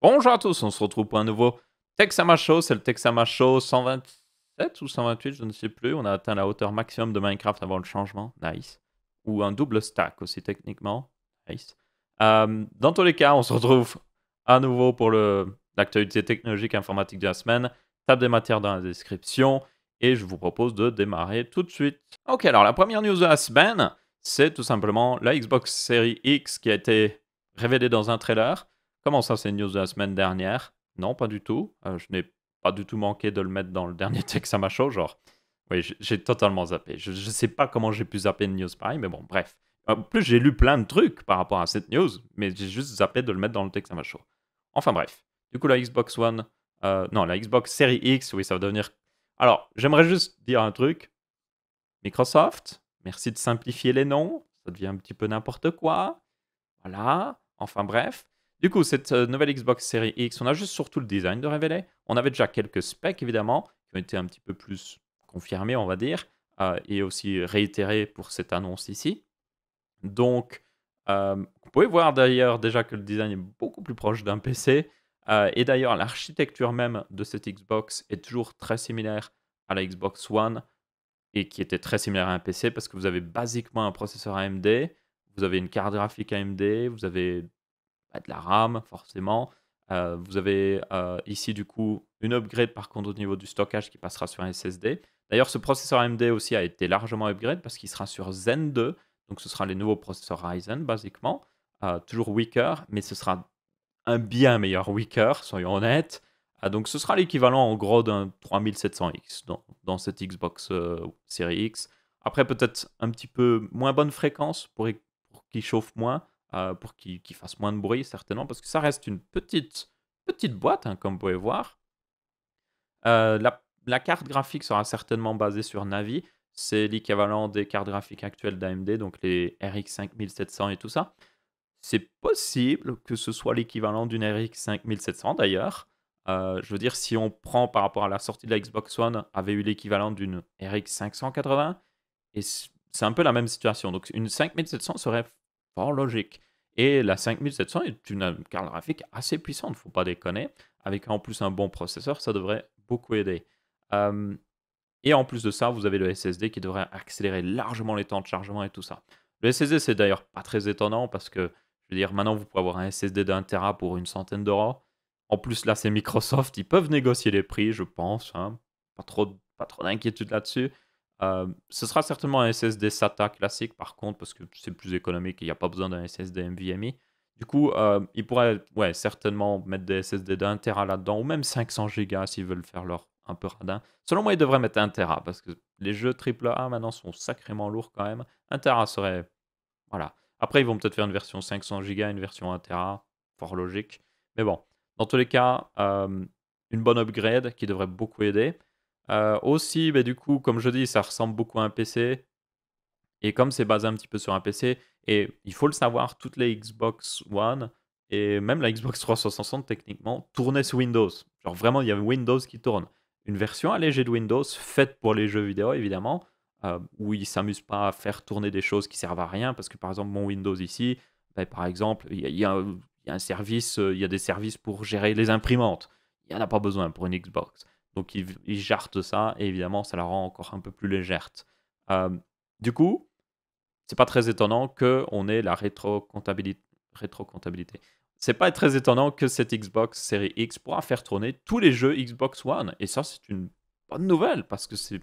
Bonjour à tous, on se retrouve pour un nouveau Texama Show. C'est le Texama Show 127 ou 128, je ne sais plus. On a atteint la hauteur maximum de Minecraft avant le changement. Nice. Ou un double stack aussi, techniquement. Nice. Euh, dans tous les cas, on se retrouve à nouveau pour l'actualité technologique et informatique de la semaine. Table des matières dans la description. Et je vous propose de démarrer tout de suite. Ok, alors la première news de la semaine, c'est tout simplement la Xbox Series X qui a été révélée dans un trailer. Comment ça, c'est une news de la semaine dernière Non, pas du tout. Euh, je n'ai pas du tout manqué de le mettre dans le dernier texte à ma show, genre. Oui, j'ai totalement zappé. Je ne sais pas comment j'ai pu zapper une news pareille, mais bon, bref. En plus, j'ai lu plein de trucs par rapport à cette news, mais j'ai juste zappé de le mettre dans le texte à ma show. Enfin bref. Du coup, la Xbox One, euh, non, la Xbox Series X, oui, ça va devenir. Alors, j'aimerais juste dire un truc. Microsoft, merci de simplifier les noms. Ça devient un petit peu n'importe quoi. Voilà. Enfin bref. Du coup, cette euh, nouvelle Xbox Series X, on a juste surtout le design de révéler On avait déjà quelques specs, évidemment, qui ont été un petit peu plus confirmés, on va dire, euh, et aussi réitérés pour cette annonce ici. Donc, euh, vous pouvez voir d'ailleurs déjà que le design est beaucoup plus proche d'un PC. et d'ailleurs, l'architecture même de cette Xbox est toujours très similaire à la Xbox One et qui était très similaire à un PC parce que vous avez basiquement un processeur AMD, vous avez une carte graphique AMD, vous avez pas de la RAM, forcément. Euh, vous avez euh, ici du coup une upgrade par contre au niveau du stockage qui passera sur un SSD. D'ailleurs, ce processeur AMD aussi a été largement upgrade parce qu'il sera sur Zen 2. Donc ce sera les nouveaux processeurs Ryzen basiquement. Euh, toujours weaker, mais ce sera un bien meilleur weaker, soyons honnêtes. donc ce sera l'équivalent en gros d'un 3700X dans, dans cette Xbox série X. Après, peut-être un petit peu moins bonne fréquence pour, pour qu'il chauffe moins. Euh, pour qu'il fasse moins de bruit, certainement, parce que ça reste une petite, petite boîte, hein, comme vous pouvez voir. Euh, la, la, carte graphique sera certainement basée sur Navi. C'est l'équivalent des cartes graphiques actuelles d'AMD, donc les RX 5700 et tout ça. C'est possible que ce soit l'équivalent d'une RX 5700 d'ailleurs. Euh, je veux dire, si on prend par rapport à la sortie de la Xbox One, avait eu l'équivalent d'une RX 580, et c'est un peu la même situation. Donc une 5700 serait logique. Et la 5700 est une carte graphique assez puissante, faut pas déconner. Avec en plus un bon processeur, ça devrait beaucoup aider. Hum, et en plus de ça, vous avez le SSD qui devrait accélérer largement les temps de chargement et tout ça. Le SSD, c'est d'ailleurs pas très étonnant parce que, je veux dire, maintenant vous pouvez avoir un SSD d'un Tera pour une centaine d'euros. En plus, là, c'est Microsoft, ils peuvent négocier les prix, je pense. Hein. Pas trop, pas trop d'inquiétude là-dessus. Euh, ce sera certainement un SSD SATA classique par contre, parce que c'est plus économique et il n'y a pas besoin d'un SSD NVMe. Du coup, euh, ils pourraient ouais, certainement mettre des SSD d'un Tera là-dedans, ou même 500 Go s'ils veulent faire leur un peu radin. Selon moi, ils devraient mettre un Tera, parce que les jeux AAA maintenant sont sacrément lourds quand même. Un Tera serait... Voilà. Après, ils vont peut-être faire une version 500 Go, une version 1 Tera, fort logique. Mais bon, dans tous les cas, euh, une bonne upgrade qui devrait beaucoup aider. Euh, aussi, bah, du coup, comme je dis, ça ressemble beaucoup à un PC. Et comme c'est basé un petit peu sur un PC, et il faut le savoir, toutes les Xbox One et même la Xbox 360 techniquement tournaient sous Windows. Genre vraiment, il y a Windows qui tourne. Une version allégée de Windows, faite pour les jeux vidéo évidemment, euh, où ils ne s'amusent pas à faire tourner des choses qui servent à rien, parce que par exemple, mon Windows ici, bah, par exemple, il y a, un service, euh, il y a des services pour gérer les imprimantes. Il n'y en a pas besoin pour une Xbox. Donc ils, jartent ça et évidemment ça la rend encore un peu plus légère. Euh, du coup, c'est pas très étonnant que on ait la rétro-comptabilité. Rétro comptabilité c'est pas très étonnant que cette Xbox série X pourra faire tourner tous les jeux Xbox One. Et ça, c'est une bonne nouvelle parce que c'est,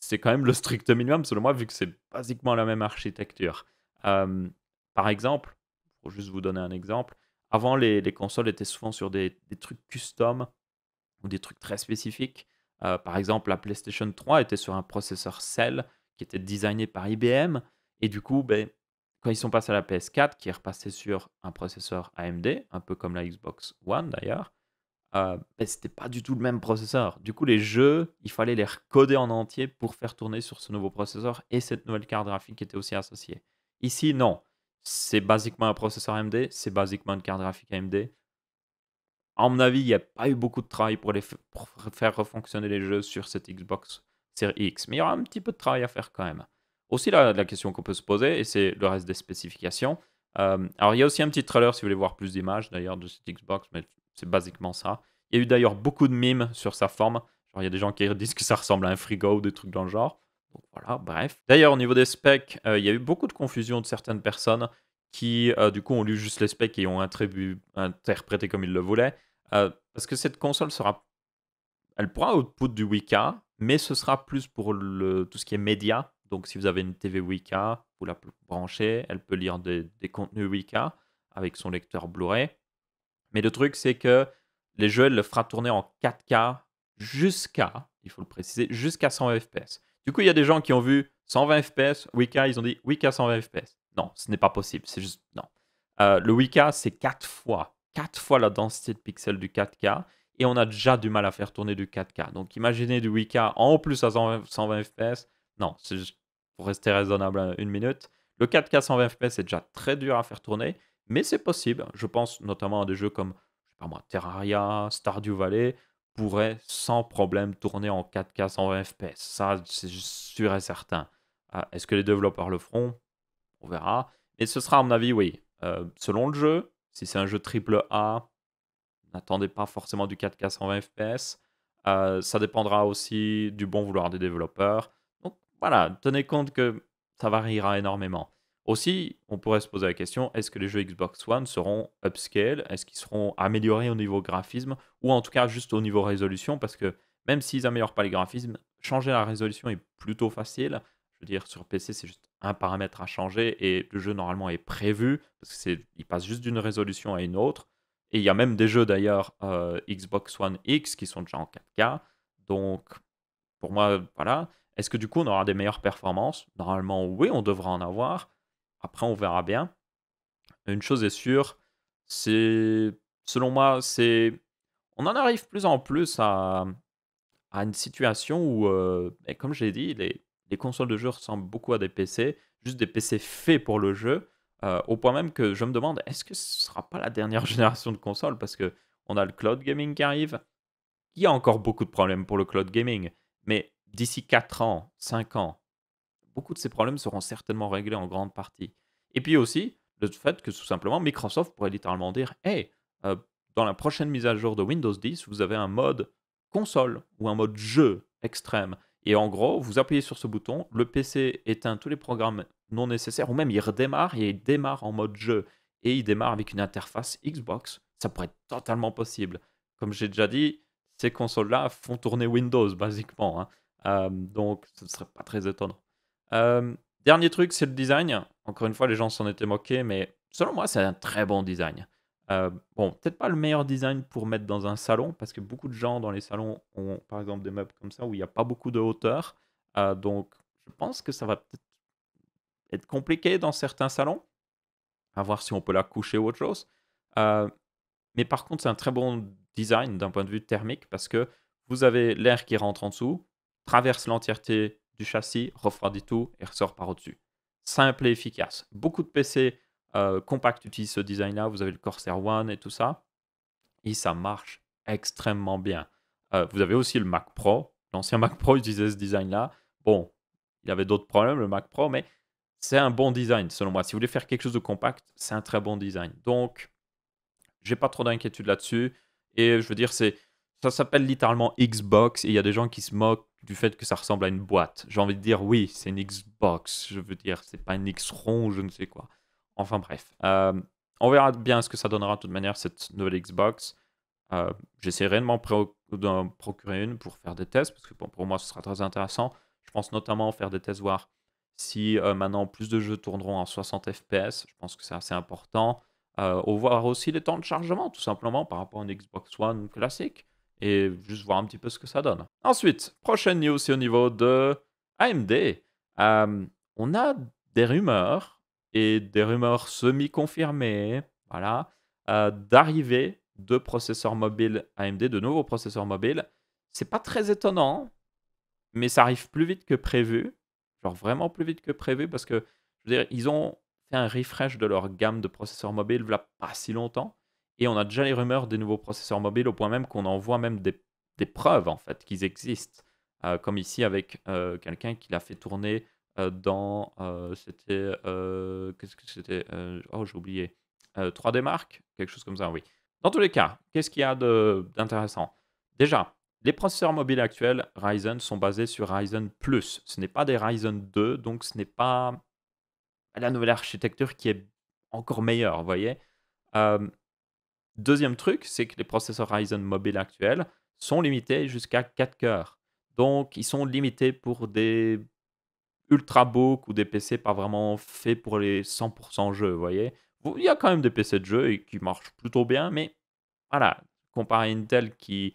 c'est quand même le strict minimum, selon moi, vu que c'est basiquement la même architecture. Euh, par exemple, pour juste vous donner un exemple, avant les, consoles étaient souvent sur des, des trucs custom ou des trucs très spécifiques. Euh, par exemple, la PlayStation 3 était sur un processeur Cell qui était designé par IBM. Et du coup, ben, quand ils sont passés à la PS4, qui est repassée sur un processeur AMD, un peu comme la Xbox One d'ailleurs, euh, ben, c'était pas du tout le même processeur. Du coup, les jeux, il fallait les recoder en entier pour faire tourner sur ce nouveau processeur et cette nouvelle carte graphique qui était aussi associée. Ici, non. C'est basiquement un processeur AMD, c'est basiquement une carte graphique AMD à mon avis, il n'y a pas eu beaucoup de travail pour, faire refonctionner les jeux sur cette Xbox Series X. Mais il y aura un petit peu de travail à faire quand même. Aussi, la question qu'on peut se poser, et c'est le reste des spécifications. Euh, alors, il y a aussi un petit trailer si vous voulez voir plus d'images d'ailleurs de cette Xbox, mais c'est basiquement ça. Il y a eu d'ailleurs beaucoup de mimes sur sa forme. Genre, il y a des gens qui disent que ça ressemble à un frigo ou des trucs dans le genre. voilà, bref. D'ailleurs, au niveau des specs, euh, il y a eu beaucoup de confusion de certaines personnes qui, euh, du coup, ont lu juste les specs et ont interprété comme ils le voulaient. Euh, parce que cette console sera. Elle pourra output du 8K, mais ce sera plus pour le, tout ce qui est média. Donc si vous avez une TV 8K, vous la branchez, elle peut lire des, contenus 8K avec son lecteur Blu-ray. Mais le truc, c'est que les jeux, elle le fera tourner en 4K jusqu'à, il faut le préciser, jusqu'à 120 FPS. Du coup, il y a des gens qui ont vu 120 FPS, 8K, ils ont dit 8K 120 FPS. Non, ce n'est pas possible, c'est juste non. Euh, le 8K, c'est 4 fois 4 fois la densité de pixels du 4K et on a déjà du mal à faire tourner du 4K. Donc imaginez du 8K en plus à 120 FPS. Non, pour rester raisonnable une minute. Le 4K 120 FPS est déjà très dur à faire tourner, mais c'est possible. Je pense notamment à des jeux comme je sais pas moi, Terraria, Stardew Valley pourraient sans problème tourner en 4K 120 FPS. Ça, c'est sûr et certain. Ah, est-ce que les développeurs le feront On verra. mais ce sera, à mon avis, oui, euh, selon le jeu, si c'est un jeu triple A, n'attendez pas forcément du 4K 120 FPS. ça dépendra aussi du bon vouloir des développeurs. Donc voilà, tenez compte que ça variera énormément. Aussi, on pourrait se poser la question, est-ce que les jeux Xbox One seront upscale Est-ce qu'ils seront améliorés au niveau graphisme Ou en tout cas juste au niveau résolution Parce que même s'ils n'améliorent pas les graphismes, changer la résolution est plutôt facile. Je veux dire, sur PC, c'est juste un paramètre à changer et le jeu normalement est prévu parce que c'est il passe juste d'une résolution à une autre et il y a même des jeux d'ailleurs euh, Xbox One X qui sont déjà en 4K donc pour moi voilà est-ce que du coup on aura des meilleures performances normalement oui on devrait en avoir après on verra bien une chose est sûre c'est selon moi c'est on en arrive plus en plus à, à une situation où euh, et comme j'ai dit les les consoles de jeu ressemblent beaucoup à des PC, juste des PC faits pour le jeu, euh, au point même que je me demande, est-ce que ce ne sera pas la dernière génération de consoles Parce que on a le cloud gaming qui arrive. Il y a encore beaucoup de problèmes pour le cloud gaming, mais d'ici 4 ans, 5 ans, beaucoup de ces problèmes seront certainement réglés en grande partie. Et puis aussi, le fait que tout simplement, Microsoft pourrait littéralement dire, hey, euh, dans la prochaine mise à jour de Windows 10, vous avez un mode console ou un mode jeu extrême. Et en gros, vous appuyez sur ce bouton, le PC éteint tous les programmes non nécessaires, ou même il redémarre et il démarre en mode jeu. Et il démarre avec une interface Xbox. Ça pourrait être totalement possible. Comme j'ai déjà dit, ces consoles-là font tourner Windows, basiquement. Hein. Euh, donc, ce ne serait pas très étonnant. Euh, dernier truc, c'est le design. Encore une fois, les gens s'en étaient moqués, mais selon moi, c'est un très bon design. Euh, bon, peut-être pas le meilleur design pour mettre dans un salon, parce que beaucoup de gens dans les salons ont par exemple des meubles comme ça où il n'y a pas beaucoup de hauteur. Euh, donc, je pense que ça va peut-être être compliqué dans certains salons. À voir si on peut la coucher ou autre chose. Euh, mais par contre, c'est un très bon design d'un point de vue thermique parce que vous avez l'air qui rentre en dessous, traverse l'entièreté du châssis, refroidit tout et ressort par au-dessus. Simple et efficace. Beaucoup de PC euh, compact utilise ce design-là, vous avez le Corsair One et tout ça. Et ça marche extrêmement bien. Euh, vous avez aussi le Mac Pro. L'ancien Mac Pro utilisait ce design-là. Bon, il avait d'autres problèmes, le Mac Pro, mais c'est un bon design, selon moi. Si vous voulez faire quelque chose de compact, c'est un très bon design. Donc, j'ai pas trop d'inquiétude là-dessus. Et je veux dire, c'est ça s'appelle littéralement Xbox et il y a des gens qui se moquent du fait que ça ressemble à une boîte. J'ai envie de dire oui, c'est une Xbox. Je veux dire, c'est pas une X ou je ne sais quoi. Enfin bref. Euh, on verra bien ce que ça donnera de toute manière cette nouvelle Xbox. Euh, j'essaierai de m'en procurer une pour faire des tests, parce que pour moi ce sera très intéressant. Je pense notamment faire des tests, voir si euh, maintenant plus de jeux tourneront en 60 FPS. Je pense que c'est assez important. On voir aussi les temps de chargement, tout simplement, par rapport à une Xbox One classique. Et juste voir un petit peu ce que ça donne. Ensuite, prochaine news, aussi au niveau de AMD. on a des rumeurs et des rumeurs semi-confirmées, voilà, euh, d'arrivée de processeurs mobiles AMD, de nouveaux processeurs mobiles. C'est pas très étonnant, mais ça arrive plus vite que prévu, genre vraiment plus vite que prévu, parce que je veux dire, ils ont fait un refresh de leur gamme de processeurs mobiles voilà pas si longtemps, et on a déjà les rumeurs des nouveaux processeurs mobiles au point même qu'on en voit même des, preuves en fait qu'ils existent, euh, comme ici avec euh, quelqu'un qui l'a fait tourner euh, dans. Euh, c'était. Euh, qu'est-ce que c'était Oh, j'ai oublié. 3D Mark Quelque chose comme ça, oui. Dans tous les cas, qu'est-ce qu'il y a de- d'intéressant Déjà, les processeurs mobiles actuels Ryzen sont basés sur Ryzen Plus. Ce n'est pas des Ryzen 2, donc ce n'est pas la nouvelle architecture qui est encore meilleure, vous voyez. deuxième truc, c'est que les processeurs Ryzen mobiles actuels sont limités jusqu'à 4 cœurs. Donc, ils sont limités pour des ultra book ou des PC pas vraiment faits pour les 100% jeux, vous voyez. Il y a quand même des PC de jeu qui marchent plutôt bien, mais voilà, comparé à Intel qui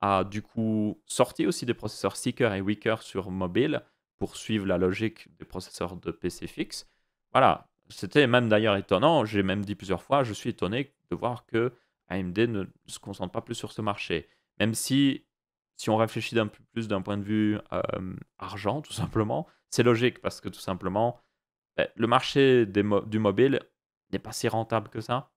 a du coup sorti aussi des processeurs Seeker et Weaker sur mobile pour suivre la logique des processeurs de PC fixe. Voilà, c'était même d'ailleurs étonnant, j'ai même dit plusieurs fois, je suis étonné de voir que AMD ne se concentre pas plus sur ce marché. Même si si on réfléchit d'un peu plus d'un point de vue argent, tout simplement, c'est logique parce que tout simplement, ben, le marché des du mobile n'est pas si rentable que ça.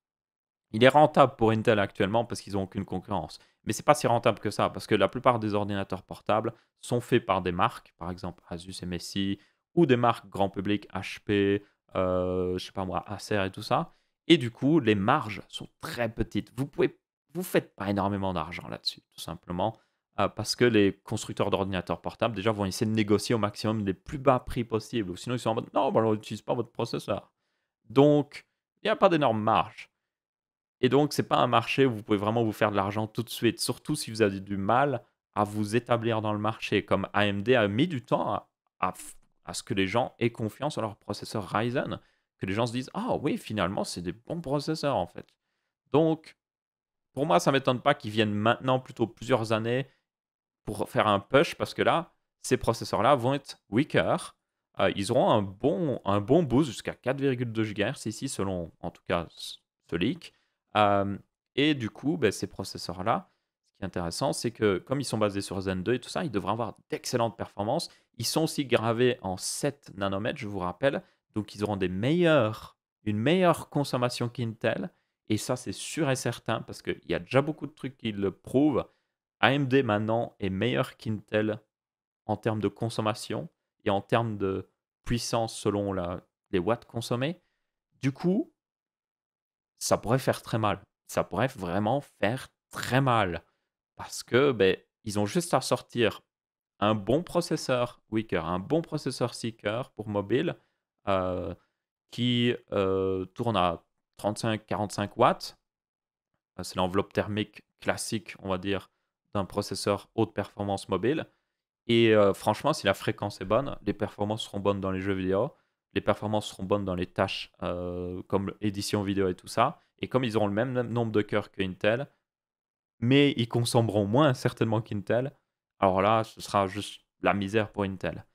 Il est rentable pour Intel actuellement parce qu'ils n'ont aucune concurrence. Mais c'est pas si rentable que ça parce que la plupart des ordinateurs portables sont faits par des marques, par exemple Asus, et MSI ou des marques grand public, HP, euh, je sais pas moi, Acer et tout ça. Et du coup, les marges sont très petites. Vous pouvez, vous faites pas énormément d'argent là-dessus, tout simplement. Ah, parce que les constructeurs d'ordinateurs portables déjà vont essayer de négocier au maximum les plus bas prix possibles. Ou sinon, ils sont en mode non, on n'utilise pas votre processeur. Donc, il n'y a pas d'énorme marge. Et donc, ce n'est pas un marché où vous pouvez vraiment vous faire de l'argent tout de suite, surtout si vous avez du mal à vous établir dans le marché, comme AMD a mis du temps à, à, ce que les gens aient confiance en leur processeur Ryzen, que les gens se disent Ah oui, finalement, c'est des bons processeurs en fait. Donc, pour moi, ça m'étonne pas qu'ils viennent maintenant, plutôt plusieurs années, pour faire un push parce que là, ces processeurs-là vont être weaker. Euh, ils auront un bon, un bon boost jusqu'à 4,2 GHz ici, selon en tout cas ce leak. Euh, et du coup, ben, ces processeurs-là, ce qui est intéressant, c'est que comme ils sont basés sur Zen 2 et tout ça, ils devraient avoir d'excellentes performances. Ils sont aussi gravés en 7 nanomètres, je vous rappelle. Donc, ils auront des meilleurs, une meilleure consommation qu'Intel. Et ça, c'est sûr et certain parce qu'il y a déjà beaucoup de trucs qui le prouvent. AMD maintenant est meilleur qu'Intel en termes de consommation et en termes de puissance selon la, les watts consommés. Du coup, ça pourrait faire très mal. Ça pourrait vraiment faire très mal. Parce que ben, ils ont juste à sortir un bon processeur Wicker, un bon processeur Seeker pour mobile euh, qui euh, tourne à 35-45 watts. Euh, c'est l'enveloppe thermique classique, on va dire, processeur haute performance mobile. Et euh, franchement, si la fréquence est bonne, les performances seront bonnes dans les jeux vidéo, les performances seront bonnes dans les tâches euh, comme édition vidéo et tout ça. Et comme ils auront le même, nombre de cœurs que Intel, mais ils consommeront moins certainement qu'Intel, alors là, ce sera juste la misère pour Intel.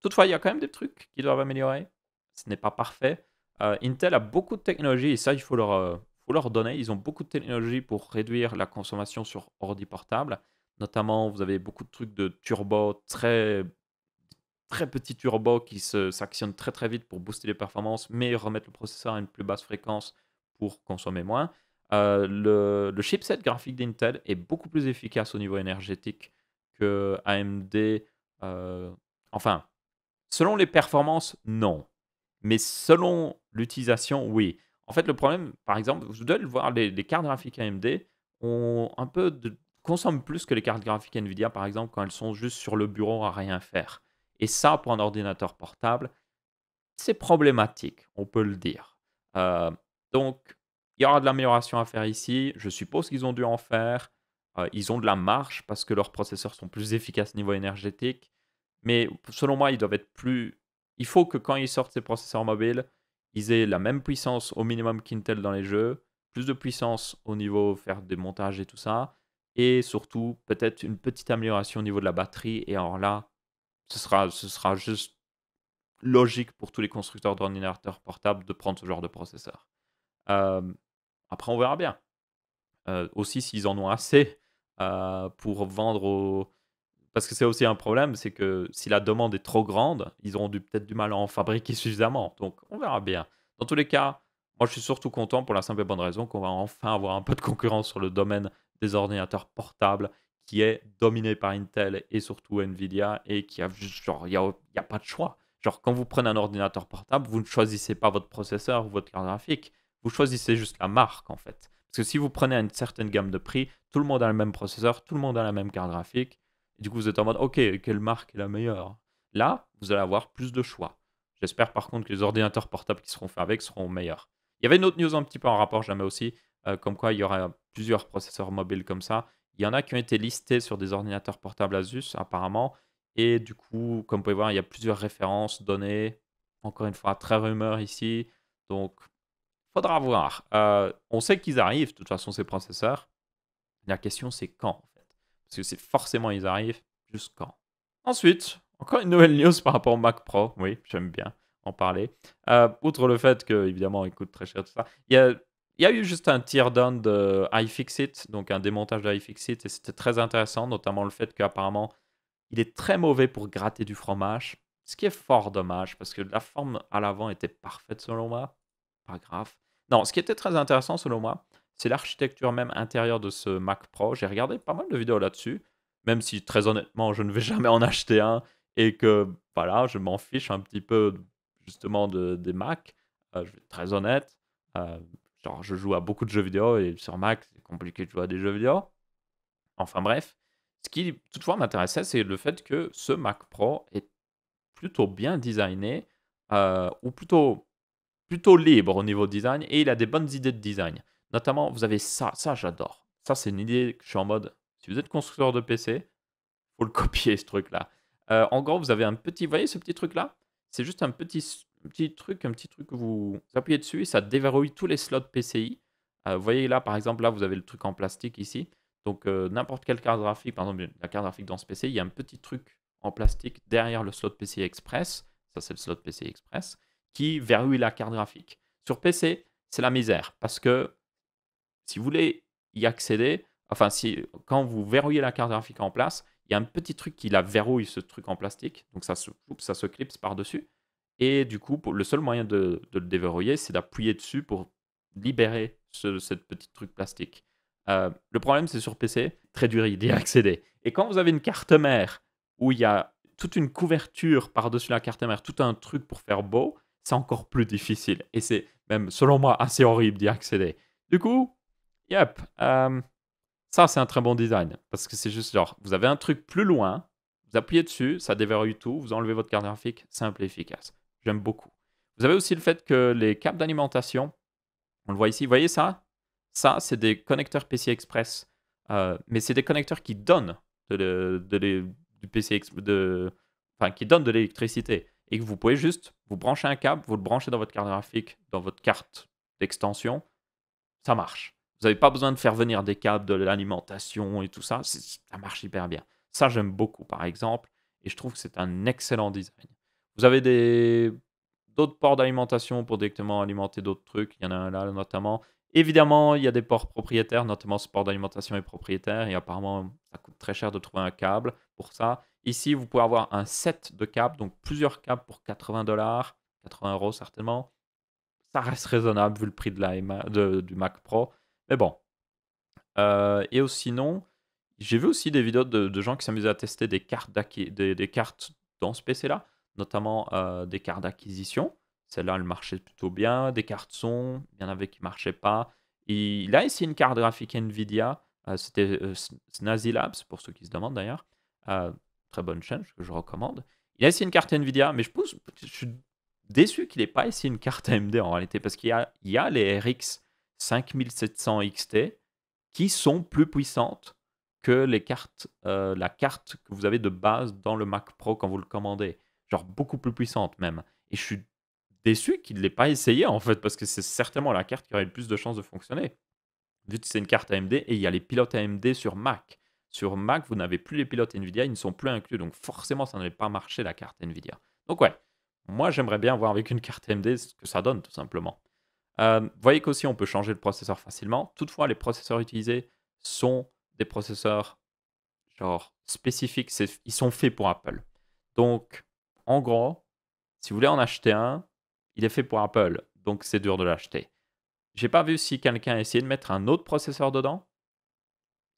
Toutefois, il y a quand même des trucs qui doivent améliorer. Ce n'est pas parfait. Euh, Intel a beaucoup de technologies et ça, il faut leur, leur donner, ils ont beaucoup de technologies pour réduire la consommation sur ordi portable. Notamment, vous avez beaucoup de trucs de turbo, très, très petits turbo qui s'actionnent très très vite pour booster les performances, mais remettre le processeur à une plus basse fréquence pour consommer moins. Euh, le, chipset graphique d'Intel est beaucoup plus efficace au niveau énergétique que AMD. Euh, enfin, selon les performances, non. Mais selon l'utilisation, oui. En fait, le problème, par exemple, vous devez le voir les, cartes graphiques AMD ont un consomment plus que les cartes graphiques Nvidia, par exemple, quand elles sont juste sur le bureau à rien faire. Et ça, pour un ordinateur portable, c'est problématique, on peut le dire. Euh, donc, il y aura de l'amélioration à faire ici. Je suppose qu'ils ont dû en faire. Euh, ils ont de la marche parce que leurs processeurs sont plus efficaces au niveau énergétique. Mais selon moi, ils doivent être plus. Il faut que quand ils sortent ces processeurs mobiles, la même puissance au minimum qu'Intel dans les jeux, plus de puissance au niveau faire des montages et tout ça, et surtout peut-être une petite amélioration au niveau de la batterie. Et alors là, ce sera, ce sera juste logique pour tous les constructeurs d'ordinateurs portables de prendre ce genre de processeur. Euh, après, on verra bien. Euh, aussi, s'ils en ont assez euh, pour vendre aux, parce que c'est aussi un problème, c'est que si la demande est trop grande, ils auront peut-être du mal à en fabriquer suffisamment. Donc on verra bien. Dans tous les cas, moi je suis surtout content pour la simple et bonne raison qu'on va enfin avoir un peu de concurrence sur le domaine des ordinateurs portables qui est dominé par Intel et surtout Nvidia et qui a juste, genre il n'y a, a, pas de choix. Genre quand vous prenez un ordinateur portable, vous ne choisissez pas votre processeur ou votre carte graphique, vous choisissez juste la marque en fait. Parce que si vous prenez une certaine gamme de prix, tout le monde a le même processeur, tout le monde a la même carte graphique, du coup, vous êtes en mode, OK, quelle marque est la meilleure Là, vous allez avoir plus de choix. J'espère par contre que les ordinateurs portables qui seront faits avec seront meilleurs. Il y avait une autre news un petit peu en rapport, jamais aussi, euh, comme quoi il y aura plusieurs processeurs mobiles comme ça. Il y en a qui ont été listés sur des ordinateurs portables Asus, apparemment. Et du coup, comme vous pouvez voir, il y a plusieurs références données. Encore une fois, très rumeur ici. Donc, faudra voir. Euh, on sait qu'ils arrivent, de toute façon, ces processeurs. La question, c'est quand, parce que c'est forcément, ils arrivent jusqu'en. Ensuite, encore une nouvelle news par rapport au Mac Pro. Oui, j'aime bien en parler. Euh, outre le fait que, évidemment, il coûte très cher tout ça, il y a, il y a eu juste un teardown de iFixit, donc un démontage de iFixit, et c'était très intéressant, notamment le fait qu'apparemment, il est très mauvais pour gratter du fromage, ce qui est fort dommage, parce que la forme à l'avant était parfaite selon moi. Pas grave. Non, ce qui était très intéressant selon moi, c'est l'architecture même intérieure de ce Mac Pro. J'ai regardé pas mal de vidéos là-dessus, même si très honnêtement, je ne vais jamais en acheter un et que voilà, je m'en fiche un petit peu justement de, des Mac. Euh, je vais être très honnête. Euh, genre, je joue à beaucoup de jeux vidéo et sur Mac, c'est compliqué de jouer à des jeux vidéo. Enfin bref, ce qui toutefois m'intéressait, c'est le fait que ce Mac Pro est plutôt bien designé, euh, ou plutôt, plutôt libre au niveau design, et il a des bonnes idées de design. Notamment, vous avez ça, ça j'adore. Ça, c'est une idée que je suis en mode, si vous êtes constructeur de PC, faut le copier ce truc-là. Euh, en gros, vous avez un petit, vous voyez ce petit truc-là C'est juste un petit, petit truc, un petit truc que vous, appuyez dessus et ça déverrouille tous les slots PCI. Euh, vous voyez là, par exemple, là, vous avez le truc en plastique ici. Donc, euh, n'importe quelle carte graphique, par exemple, la carte graphique dans ce PC, il y a un petit truc en plastique derrière le slot PCI Express. Ça, c'est le slot PCI Express qui verrouille la carte graphique. Sur PC, c'est la misère parce que si vous voulez y accéder, enfin, si, quand vous verrouillez la carte graphique en place, il y a un petit truc qui la verrouille, ce truc en plastique. Donc ça se, ça se clipse par-dessus. Et du coup, le seul moyen de, le déverrouiller, c'est d'appuyer dessus pour libérer ce, cette petit truc plastique. Euh, le problème, c'est sur PC, très dur d'y mmh. accéder. Et quand vous avez une carte mère où il y a toute une couverture par-dessus la carte mère, tout un truc pour faire beau, c'est encore plus difficile. Et c'est même, selon moi, assez horrible d'y accéder. Du coup, yep, euh, ça c'est un très bon design. Parce que c'est juste genre, vous avez un truc plus loin, vous appuyez dessus, ça déverrouille tout, vous enlevez votre carte graphique, simple et efficace. J'aime beaucoup. Vous avez aussi le fait que les câbles d'alimentation, on le voit ici, vous voyez ça Ça, c'est des connecteurs PCI Express. Euh, mais c'est des connecteurs qui donnent de, du PCI de, enfin, qui donnent de l'électricité. Et que vous pouvez juste vous brancher un câble, vous le branchez dans votre carte graphique, dans votre carte d'extension, ça marche. Vous n'avez pas besoin de faire venir des câbles, de l'alimentation et tout ça. Ça marche hyper bien. Ça, j'aime beaucoup, par exemple. Et je trouve que c'est un excellent design. Vous avez d'autres ports d'alimentation pour directement alimenter d'autres trucs. Il y en a un là notamment. Évidemment, il y a des ports propriétaires, notamment ce port d'alimentation est propriétaire. Et apparemment, ça coûte très cher de trouver un câble pour ça. Ici, vous pouvez avoir un set de câbles, donc plusieurs câbles pour 80 dollars, 80 euros certainement. Ça reste raisonnable vu le prix du Mac Pro. Mais bon. Euh, et sinon, j'ai vu aussi des vidéos de, gens qui s'amusaient à tester des cartes, des, cartes dans ce PC-là, notamment euh, des cartes d'acquisition. Celle-là, elle marchait plutôt bien. Des cartes son, il y en avait qui ne marchaient pas. il a essayé une carte graphique NVIDIA. Euh, c'était Snazzy Labs, pour ceux qui se demandent d'ailleurs. très bonne chaîne que je recommande. Il a essayé une carte NVIDIA, mais je, je suis déçu qu'il n'ait pas essayé une carte AMD en réalité, parce qu'il y, y a les RX 5700 XT qui sont plus puissantes que les cartes, euh, la carte que vous avez de base dans le Mac Pro quand vous le commandez. Genre beaucoup plus puissante même. Et je suis déçu qu'il ne l'ait pas essayé en fait, parce que c'est certainement la carte qui aurait le plus de chances de fonctionner. Vu que c'est une carte AMD et il y a les pilotes AMD sur Mac. Sur Mac, vous n'avez plus les pilotes Nvidia, ils ne sont plus inclus, donc forcément ça n'avait pas marché la carte Nvidia. Donc ouais, moi j'aimerais bien voir avec une carte AMD ce que ça donne tout simplement vous euh, voyez qu'aussi on peut changer le processeur facilement. Toutefois, les processeurs utilisés sont des processeurs genre spécifiques. Ils sont faits pour Apple. Donc, en gros, si vous voulez en acheter un, il est fait pour Apple. Donc, c'est dur de l'acheter. J'ai pas vu si quelqu'un a essayé de mettre un autre processeur dedans.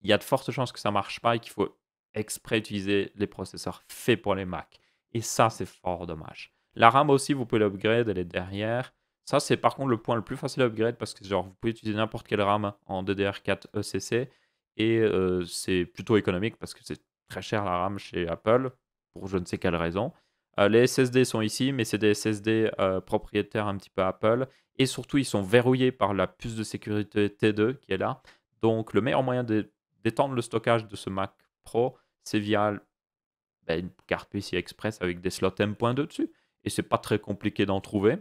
Il y a de fortes chances que ça marche pas et qu'il faut exprès utiliser les processeurs faits pour les Mac. Et ça, c'est fort dommage. La RAM aussi, vous pouvez l'upgrade, elle est derrière. Ça, c'est par contre le point le plus facile à upgrade parce que genre, vous pouvez utiliser n'importe quelle RAM en DDR4 ECC et euh, c'est plutôt économique parce que c'est très cher la RAM chez Apple pour je ne sais quelle raison. Euh, les SSD sont ici, mais c'est des SSD euh, propriétaires un petit peu Apple et surtout ils sont verrouillés par la puce de sécurité T2 qui est là. Donc le meilleur moyen d'étendre le stockage de ce Mac Pro, c'est via bah, une carte PCI Express avec des slots M.2 dessus et c'est pas très compliqué d'en trouver.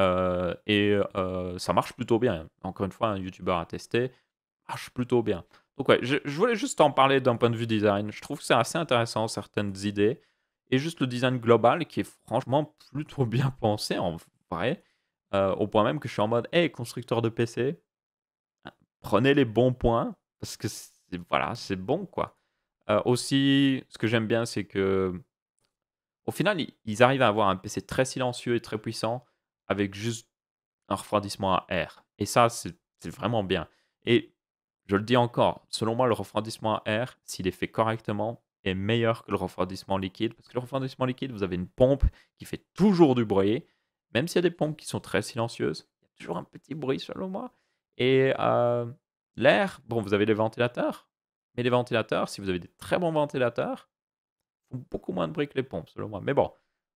Euh, et euh, ça marche plutôt bien. Encore une fois, un youtubeur à tester marche plutôt bien. Donc ouais, je, voulais juste en parler d'un point de vue design. Je trouve que c'est assez intéressant certaines idées et juste le design global qui est franchement plutôt bien pensé en vrai. Euh, au point même que je suis en mode, hey constructeur de PC, prenez les bons points parce que voilà, c'est bon quoi. aussi, ce que j'aime bien, c'est que au final, ils arrivent à avoir un PC très silencieux et très puissant avec juste un refroidissement à air. Et ça, c'est vraiment bien. Et je le dis encore, selon moi, le refroidissement à air, s'il est fait correctement, est meilleur que le refroidissement liquide. Parce que le refroidissement liquide, vous avez une pompe qui fait toujours du bruit. Même s'il y a des pompes qui sont très silencieuses, il y a toujours un petit bruit selon moi. Et euh, l'air, bon, vous avez des ventilateurs. Mais les ventilateurs, si vous avez des très bons ventilateurs, font beaucoup moins de bruit que les pompes, selon moi. Mais bon,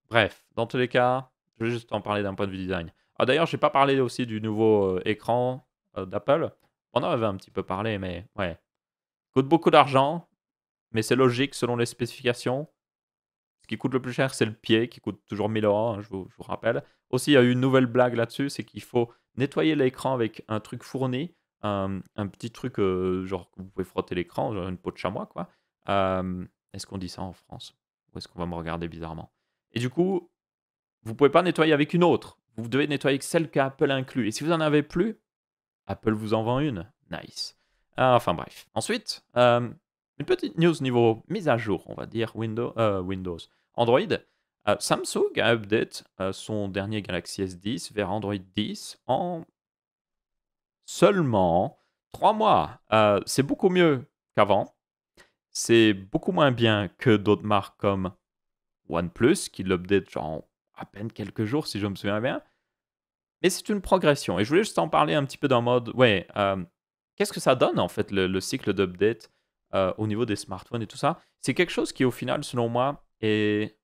bref, dans tous les cas, je vais juste en parler d'un point de vue design. Ah, D'ailleurs, je n'ai pas parlé aussi du nouveau euh, écran euh, d'Apple. On en avait un petit peu parlé, mais ouais. Coûte beaucoup d'argent, mais c'est logique selon les spécifications. Ce qui coûte le plus cher, c'est le pied, qui coûte toujours 1000 euros, hein, je, vous, rappelle. Aussi, il y a eu une nouvelle blague là-dessus, c'est qu'il faut nettoyer l'écran avec un truc fourni, un, petit truc euh, genre que vous pouvez frotter l'écran, genre une peau de chamois, quoi. est-ce qu'on dit ça en France Ou est-ce qu'on va me regarder bizarrement Et du coup, vous ne pouvez pas nettoyer avec une autre. Vous devez nettoyer avec celle qu'Apple inclut. Et si vous n'en avez plus, Apple vous en vend une. Nice. Euh, enfin bref. Ensuite, euh, une petite news niveau mise à jour, on va dire, Windows. Euh, Windows. Android. Samsung a update son dernier Galaxy S10 vers Android 10 en seulement 3 mois. c'est beaucoup mieux qu'avant. C'est beaucoup moins bien que d'autres marques comme OnePlus qui l'update genre à peine quelques jours, si je me souviens bien. Mais c'est une progression. Et je voulais juste en parler un petit peu dans mode, ouais, euh, qu'est-ce que ça donne en fait le, cycle d'update euh, au niveau des smartphones et tout ça C'est quelque chose qui au final, selon moi, est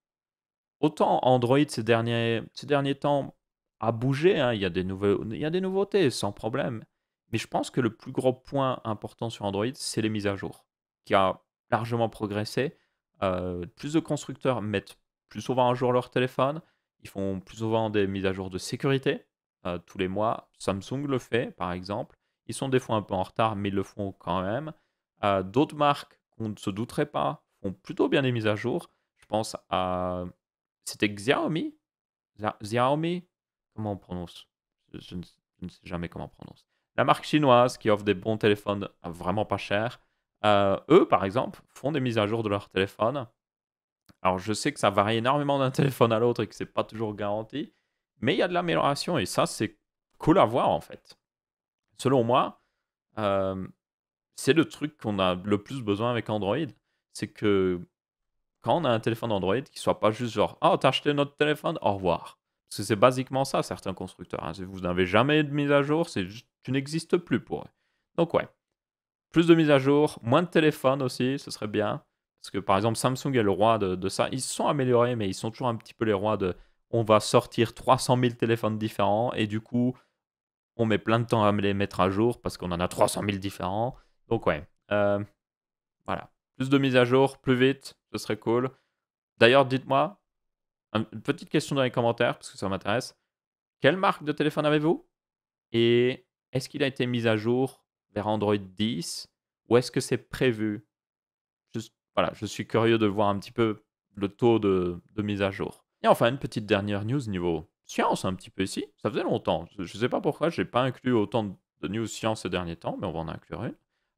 autant Android ces derniers, ces derniers temps a bougé. Hein, il, y a des nouvelles, il y a des nouveautés sans problème. Mais je pense que le plus gros point important sur Android, c'est les mises à jour, qui a largement progressé. Euh, plus de constructeurs mettent plus souvent à jour leur téléphone. Ils font plus souvent des mises à jour de sécurité euh, tous les mois. Samsung le fait, par exemple. Ils sont des fois un peu en retard, mais ils le font quand même. Euh, d'autres marques qu'on ne se douterait pas font plutôt bien des mises à jour. Je pense à. C'était Xiaomi Xiaomi Comment on prononce je, ne, sais jamais comment on prononce. La marque chinoise qui offre des bons téléphones euh, vraiment pas chers. eux, par exemple, font des mises à jour de leur téléphone alors je sais que ça varie énormément d'un téléphone à l'autre et que c'est pas toujours garanti, mais il y a de l'amélioration et ça c'est cool à voir en fait. Selon moi, euh, c'est le truc qu'on a le plus besoin avec Android, c'est que quand on a un téléphone Android, qui soit pas juste genre oh t'as acheté notre téléphone, au revoir. Parce que c'est basiquement ça certains constructeurs. Hein. Si vous n'avez jamais de mise à jour, c'est tu n'existes plus pour eux. Donc ouais, plus de mise à jour, moins de téléphone aussi, ce serait bien. Parce que par exemple, Samsung est le roi de, ça. Ils sont améliorés, mais ils sont toujours un petit peu les rois de on va sortir 300 000 téléphones différents et du coup, on met plein de temps à les mettre à jour parce qu'on en a 300 000 différents. Donc, ouais. Euh, voilà. Plus de mises à jour, plus vite, ce serait cool. D'ailleurs, dites-moi, une petite question dans les commentaires parce que ça m'intéresse. Quelle marque de téléphone avez-vous Et est-ce qu'il a été mis à jour vers Android 10 ou est-ce que c'est prévu voilà, je suis curieux de voir un petit peu le taux de, de mise à jour. Et enfin, une petite dernière news niveau science, un petit peu ici. Ça faisait longtemps. Je ne sais pas pourquoi je n'ai pas inclus autant de news science ces derniers temps, mais on va en inclure une.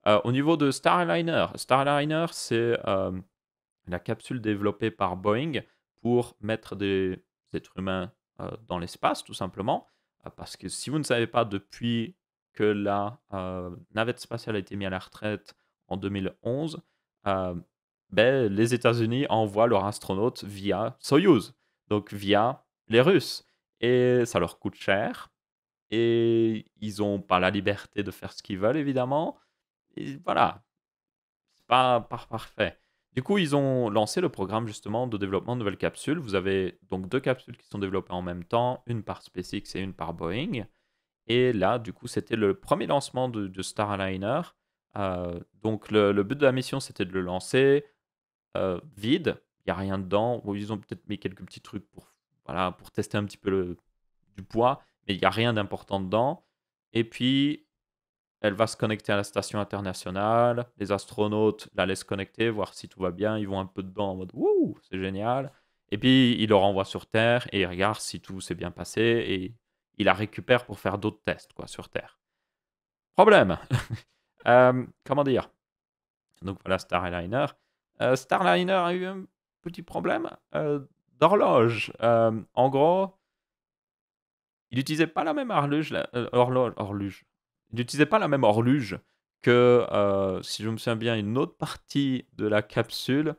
Euh, au niveau de Starliner, Starliner, c'est euh, la capsule développée par Boeing pour mettre des êtres humains euh, dans l'espace, tout simplement. parce que si vous ne savez pas, depuis que la navette spatiale a été mise à la retraite en 2011, ben, les États-Unis envoient leurs astronautes via Soyuz, donc via les Russes. Et ça leur coûte cher. Et ils n'ont pas la liberté de faire ce qu'ils veulent, évidemment. voilà. C'est pas, pas parfait. Du coup, ils ont lancé le programme justement de développement de nouvelles capsules. Vous avez donc deux capsules qui sont développées en même temps, une par SpaceX et une par Boeing. Et là, du coup, c'était le premier lancement de, Starliner. Euh, donc, le, but de la mission, c'était de le lancer, euh, vide, il n'y a rien dedans. ils ont peut-être mis quelques petits trucs pour, voilà, pour tester un petit peu le, du poids, mais il n'y a rien d'important dedans. Et puis, elle va se connecter à la station internationale. Les astronautes la laissent connecter, voir si tout va bien. Ils vont un peu dedans en mode Wouh, c'est génial. Et puis, ils le renvoient sur Terre et ils regardent si tout s'est bien passé et il la récupère pour faire d'autres tests quoi, sur Terre. Problème euh, Comment dire Donc voilà Starliner euh, Starliner a eu un petit problème euh, d'horloge. Euh, en gros, il n'utilisait pas la même horloge, horloge, n'utilisait pas la même horloge que, si je me souviens bien, une autre partie de la capsule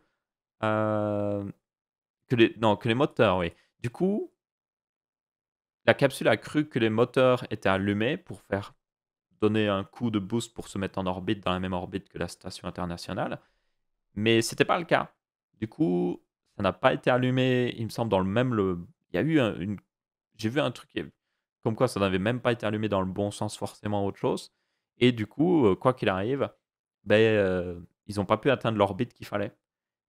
que les, non, que les moteurs, oui. Du coup, la capsule a cru que les moteurs étaient allumés pour faire donner un coup de boost pour se mettre en orbite dans la même orbite que la station internationale. Mais c'était pas le cas. Du coup, ça n'a pas été allumé, il me semble, dans le même. Le... Il y a eu une. J'ai vu un truc comme quoi ça n'avait même pas été allumé dans le bon sens, forcément autre chose. Et du coup, euh, quoi qu'il arrive, ben, euh, ils n'ont pas pu atteindre l'orbite qu'il fallait.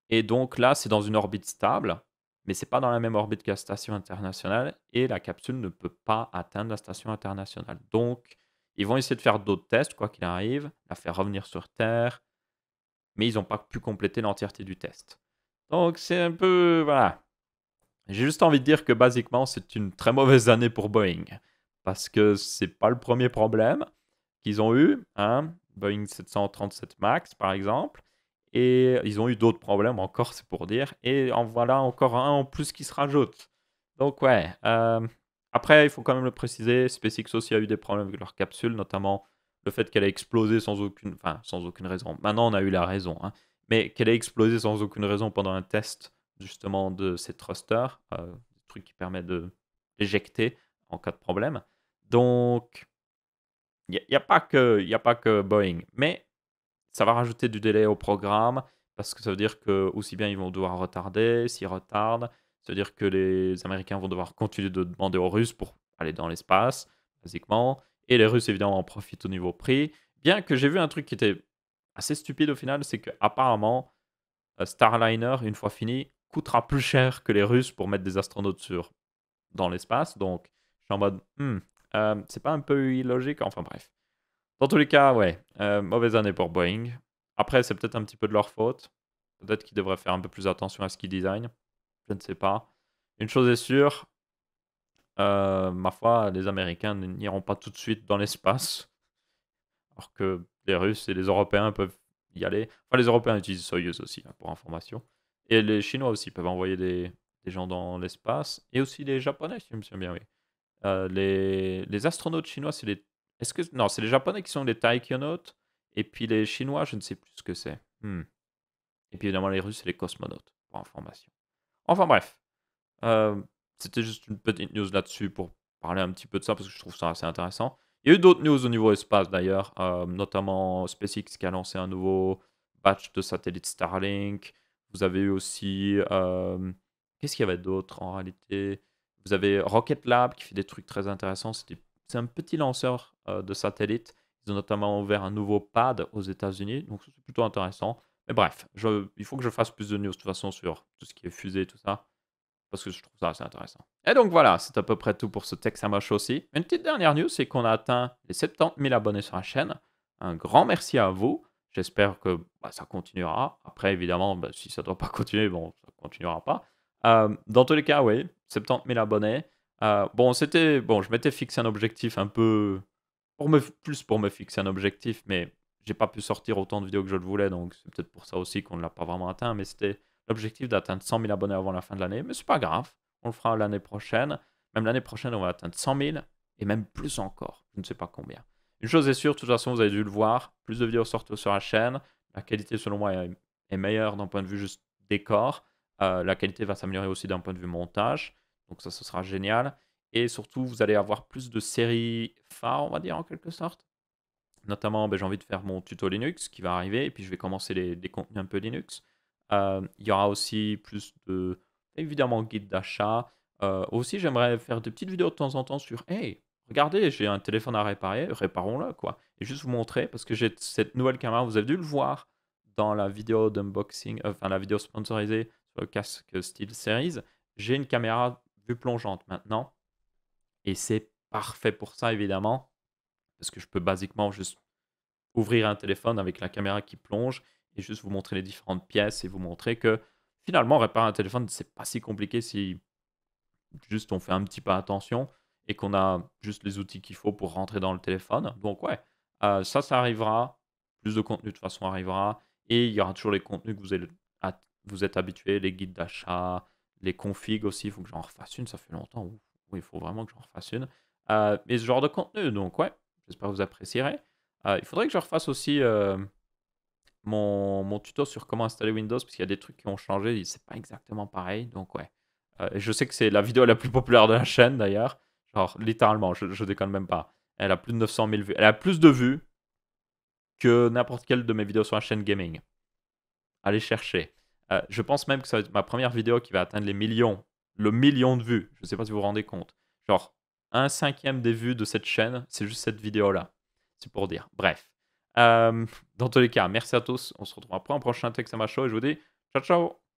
Et donc là, c'est dans une orbite stable, mais c'est pas dans la même orbite que la station internationale et la capsule ne peut pas atteindre la station internationale. Donc, ils vont essayer de faire d'autres tests, quoi qu'il arrive, la faire revenir sur Terre, mais ils n'ont pas pu compléter l'entièreté du test. Donc c'est un peu... Voilà. J'ai juste envie de dire que basiquement c'est une très mauvaise année pour Boeing, parce que c'est pas le premier problème qu'ils ont eu, hein, Boeing 737 MAX par exemple, et ils ont eu d'autres problèmes encore, c'est pour dire, et en voilà encore un en plus qui se rajoute. Donc ouais, euh, après il faut quand même le préciser, SpaceX aussi a eu des problèmes avec leur capsule, notamment le fait qu'elle a explosé sans aucune, enfin, sans aucune raison. Maintenant, on a eu la raison, hein. mais qu'elle a explosé sans aucune raison pendant un test justement de ces thrusters, euh, des qui permet de l'éjecter en cas de problème. Donc, il n'y a, pas que, a pas que Boeing, mais ça va rajouter du délai au programme parce que ça veut dire que aussi bien ils vont devoir retarder, s'ils retardent, ça veut dire que les Américains vont devoir continuer de demander aux Russes pour aller dans l'espace, basiquement. Et les Russes, évidemment, en profitent au niveau prix. Bien que j'ai vu un truc qui était assez stupide au final, c'est que qu'apparemment, euh, Starliner, une fois fini, coûtera plus cher que les Russes pour mettre des astronautes sur dans l'espace. Donc, je suis en mode, hmm, euh, c'est pas un peu illogique Enfin bref. Dans tous les cas, ouais, euh, mauvaise année pour Boeing. Après, c'est peut-être un petit peu de leur faute. Peut-être qu'ils devraient faire un peu plus attention à ce qu'ils design. Je ne sais pas. Une chose est sûre, euh, ma foi, les Américains n'iront pas tout de suite dans l'espace, alors que les Russes et les Européens peuvent y aller. Enfin, les Européens utilisent Soyuz aussi, hein, pour information. Et les Chinois aussi peuvent envoyer des, gens dans l'espace. Et aussi les Japonais, si je me souviens bien, oui. Euh, les, astronautes chinois, c'est les. Est-ce que. Non, c'est les Japonais qui sont les taïkionautes. Et puis les Chinois, je ne sais plus ce que c'est. Hmm. Et puis évidemment, les Russes, c'est les cosmonautes, pour information. Enfin bref. Euh, c'était juste une petite news là-dessus pour parler un petit peu de ça parce que je trouve ça assez intéressant. Il y a eu d'autres news au niveau espace d'ailleurs, euh, notamment SpaceX qui a lancé un nouveau batch de satellites Starlink. Vous avez eu aussi. Euh, qu'est-ce qu'il y avait d'autre en réalité Vous avez Rocket Lab qui fait des trucs très intéressants. C'est un petit lanceur euh, de satellites. Ils ont notamment ouvert un nouveau pad aux États-Unis, donc c'est plutôt intéressant. Mais bref, il faut que je fasse plus de news de toute façon sur tout ce qui est fusée et tout ça parce que je trouve ça assez intéressant. Et donc voilà, c'est à peu près tout pour ce texte à moche aussi. Une petite dernière news, c'est qu'on a atteint les 70 000 abonnés sur la chaîne. Un grand merci à vous. J'espère que bah, ça continuera. Après, évidemment, bah, si ça ne doit pas continuer, bon, ça ne continuera pas. Euh, dans tous les cas, oui, 70 000 abonnés. Euh, bon, c'était bon, je m'étais fixé un objectif un peu pour me plus pour me fixer un objectif, mais j'ai pas pu sortir autant de vidéos que je le voulais, donc c'est peut-être pour ça aussi qu'on ne l'a pas vraiment atteint. Mais c'était l'objectif d'atteindre 100 000 abonnés avant la fin de l'année, mais c'est pas grave, on le fera l'année prochaine. Même l'année prochaine, on va atteindre 100 000 et même plus encore, je ne sais pas combien. Une chose est sûre, de toute façon, vous avez dû le voir, plus de vidéos sortent sur la chaîne, la qualité selon moi est meilleure d'un point de vue juste décor, euh, la qualité va s'améliorer aussi d'un point de vue montage, donc ça ce sera génial. Et surtout, vous allez avoir plus de séries phares, on va dire en quelque sorte. Notamment, ben, j'ai envie de faire mon tuto Linux qui va arriver, et puis je vais commencer les contenus un peu Linux. Euh, il y aura aussi plus de, évidemment, guide d'achat. Euh, aussi, j'aimerais faire des petites vidéos de temps en temps sur, hey, regardez, j'ai un téléphone à réparer, réparons-le, quoi. Et juste vous montrer, parce que j'ai cette nouvelle caméra, vous avez dû le voir dans la vidéo d'unboxing, euh, enfin la vidéo sponsorisée sur le casque style Series, j'ai une caméra vue plongeante maintenant. Et c'est parfait pour ça, évidemment, parce que je peux basiquement juste ouvrir un téléphone avec la caméra qui plonge et juste vous montrer les différentes pièces et vous montrer que finalement, réparer un téléphone, c'est pas si compliqué si juste on fait un petit peu attention et qu'on a juste les outils qu'il faut pour rentrer dans le téléphone. Donc ouais, euh, ça, ça arrivera. Plus de contenu de toute façon arrivera. Et il y aura toujours les contenus que vous êtes, vous êtes habitués, les guides d'achat, les configs aussi. Il faut que j'en refasse une, ça fait longtemps. où il faut vraiment que j'en refasse une. Euh, mais ce genre de contenu, donc ouais, j'espère que vous apprécierez. Euh, il faudrait que je refasse aussi mon, mon tuto sur comment installer Windows, parce qu'il y a des trucs qui ont changé, c'est pas exactement pareil. Donc, ouais. Euh, je sais que c'est la vidéo la plus populaire de la chaîne d'ailleurs. Genre, littéralement, je, déconne même pas. Elle a plus de 900 000 vues. Elle a plus de vues que n'importe quelle de mes vidéos sur la chaîne gaming. Allez chercher. Euh, je pense même que ça va être ma première vidéo qui va atteindre les millions. Le million de vues. Je sais pas si vous vous rendez compte. Genre, un cinquième des vues de cette chaîne, c'est juste cette vidéo-là. C'est pour dire. Bref. Euh, dans tous les cas, merci à tous. On se retrouve après un prochain Texama Show et je vous dis ciao ciao